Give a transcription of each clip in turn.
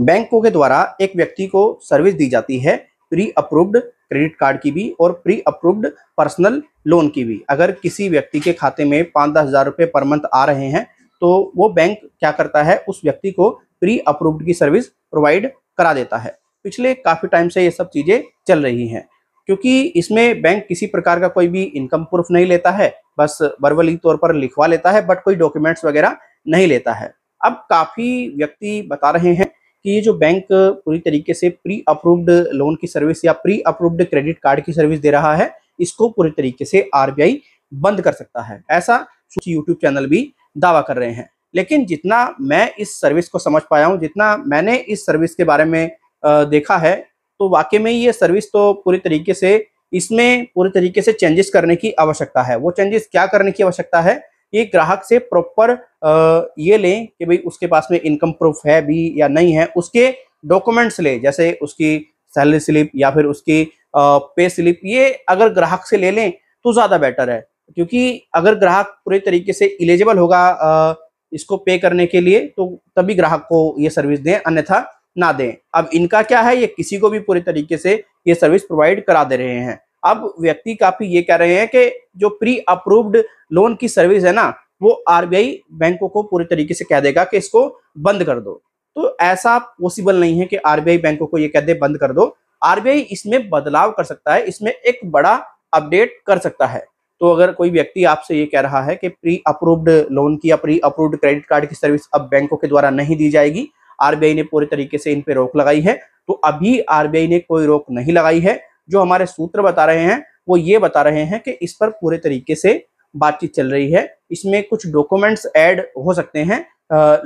बैंकों के द्वारा एक व्यक्ति को सर्विस दी जाती है प्री अप्रूव्ड क्रेडिट कार्ड की भी और प्री अप्रूव्ड पर्सनल लोन की भी अगर किसी व्यक्ति के खाते में पाँच दस हज़ार रुपये पर मंथ आ रहे हैं तो वो बैंक क्या करता है उस व्यक्ति को प्री अप्रूव्ड की सर्विस प्रोवाइड करा देता है पिछले काफ़ी टाइम से ये सब चीज़ें चल रही हैं क्योंकि इसमें बैंक किसी प्रकार का कोई भी इनकम प्रूफ नहीं लेता है बस वर्वली तौर पर लिखवा लेता है बट कोई डॉक्यूमेंट्स वगैरह नहीं लेता है अब काफ़ी व्यक्ति बता रहे हैं कि ये जो बैंक पूरी तरीके से प्री अप्रूव्ड लोन की सर्विस या प्री अप्रूव्ड क्रेडिट कार्ड की सर्विस दे रहा है इसको पूरी तरीके से आरबीआई बंद कर सकता है ऐसा यूट्यूब चैनल भी दावा कर रहे हैं लेकिन जितना मैं इस सर्विस को समझ पाया हूँ जितना मैंने इस सर्विस के बारे में देखा है तो वाकई में ये सर्विस तो पूरी तरीके से इसमें पूरी तरीके से चेंजेस करने की आवश्यकता है वो चेंजेस क्या करने की आवश्यकता है ये ग्राहक से प्रॉपर ये लें कि भाई उसके पास में इनकम प्रूफ है भी या नहीं है उसके डॉक्यूमेंट्स लें जैसे उसकी सैलरी स्लिप या फिर उसकी पे स्लिप ये अगर ग्राहक से ले लें तो ज़्यादा बेटर है क्योंकि अगर ग्राहक पूरे तरीके से इलिजिबल होगा इसको पे करने के लिए तो तभी ग्राहक को ये सर्विस दें अन्यथा ना दें अब इनका क्या है ये किसी को भी पूरे तरीके से ये सर्विस प्रोवाइड करा दे रहे हैं अब व्यक्ति काफी ये कह रहे हैं कि जो प्री अप्रूव्ड लोन की सर्विस है ना वो आरबीआई बैंकों को पूरे तरीके से कह देगा कि इसको बंद कर दो तो ऐसा पॉसिबल नहीं है कि आरबीआई बैंकों को ये कह दे बंद कर दो आरबीआई इसमें बदलाव कर सकता है इसमें एक बड़ा अपडेट कर सकता है तो अगर कोई व्यक्ति आपसे ये कह रहा है कि प्री अप्रूव्ड लोन की या प्री अप्रूव्ड क्रेडिट कार्ड की सर्विस अब बैंकों के द्वारा नहीं दी जाएगी आरबीआई ने पूरे तरीके से इन पे रोक लगाई है तो अभी आरबीआई ने कोई रोक नहीं लगाई है जो हमारे सूत्र बता रहे हैं वो ये बता रहे हैं कि इस पर पूरे तरीके से बातचीत चल रही है इसमें कुछ डॉक्यूमेंट्स ऐड हो सकते हैं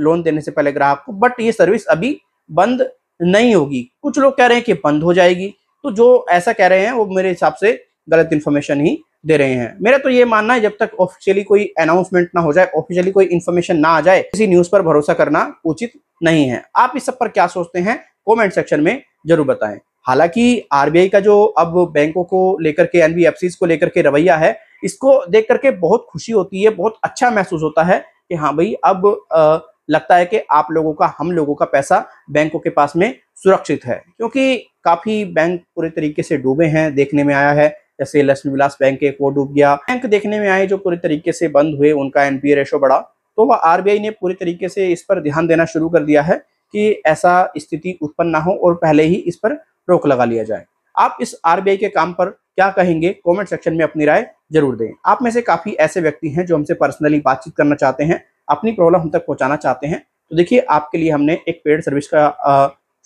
लोन देने से पहले ग्राहक को बट ये सर्विस अभी बंद नहीं होगी कुछ लोग कह रहे हैं कि बंद हो जाएगी तो जो ऐसा कह रहे हैं वो मेरे हिसाब से गलत इन्फॉर्मेशन ही दे रहे हैं मेरा तो ये मानना है जब तक ऑफिशियली कोई अनाउंसमेंट ना हो जाए ऑफिशियली कोई इन्फॉर्मेशन ना आ जाए किसी न्यूज पर भरोसा करना उचित नहीं है आप इस सब पर क्या सोचते हैं कॉमेंट सेक्शन में जरूर बताएं हालांकि आरबीआई का जो अब बैंकों को लेकर के एनबीएफसी को लेकर के रवैया है इसको देख करके बहुत खुशी होती है बहुत अच्छा महसूस होता है कि हाँ भाई अब आ, लगता है कि आप लोगों का हम लोगों का पैसा बैंकों के पास में सुरक्षित है क्योंकि काफी बैंक पूरे तरीके से डूबे हैं देखने में आया है जैसे लक्ष्मी विलास बैंक एक वो डूब गया बैंक देखने में आए जो पूरे तरीके से बंद हुए उनका एनपीए रेशो बढ़ा तो वह आरबीआई ने पूरे तरीके से इस पर ध्यान देना शुरू कर दिया है कि ऐसा स्थिति उत्पन्न ना हो और पहले ही इस पर रोक लगा लिया जाए आप इस आरबीआई के काम पर क्या कहेंगे कमेंट सेक्शन में अपनी राय जरूर दें आप में से काफी ऐसे व्यक्ति हैं जो हमसे पर्सनली बातचीत करना चाहते हैं अपनी प्रॉब्लम हम तक पहुंचाना चाहते हैं तो देखिए आपके लिए हमने एक पेड सर्विस का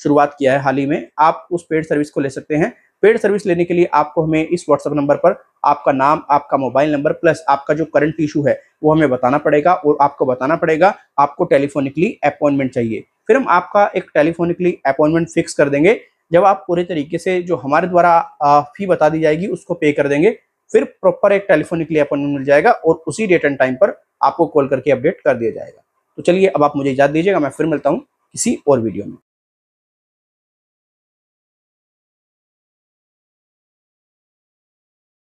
शुरुआत किया है हाल ही में आप उस पेड सर्विस को ले सकते हैं पेड सर्विस लेने के लिए आपको हमें इस व्हाट्सअप नंबर पर आपका नाम आपका मोबाइल नंबर प्लस आपका जो करंट इशू है वो हमें बताना पड़ेगा और आपको बताना पड़ेगा आपको टेलीफोनिकली अपॉइंटमेंट चाहिए फिर हम आपका एक टेलीफोनिकली अपॉइंटमेंट फिक्स कर देंगे जब आप पूरे तरीके से जो हमारे द्वारा फी बता दी जाएगी उसको पे कर देंगे फिर प्रॉपर एक लिए अपॉइंटमेंट मिल जाएगा और उसी डेट एंड टाइम पर आपको कॉल करके अपडेट कर दिया जाएगा तो चलिए अब आप मुझे इजाज़त दीजिएगा मैं फिर मिलता हूँ किसी और वीडियो में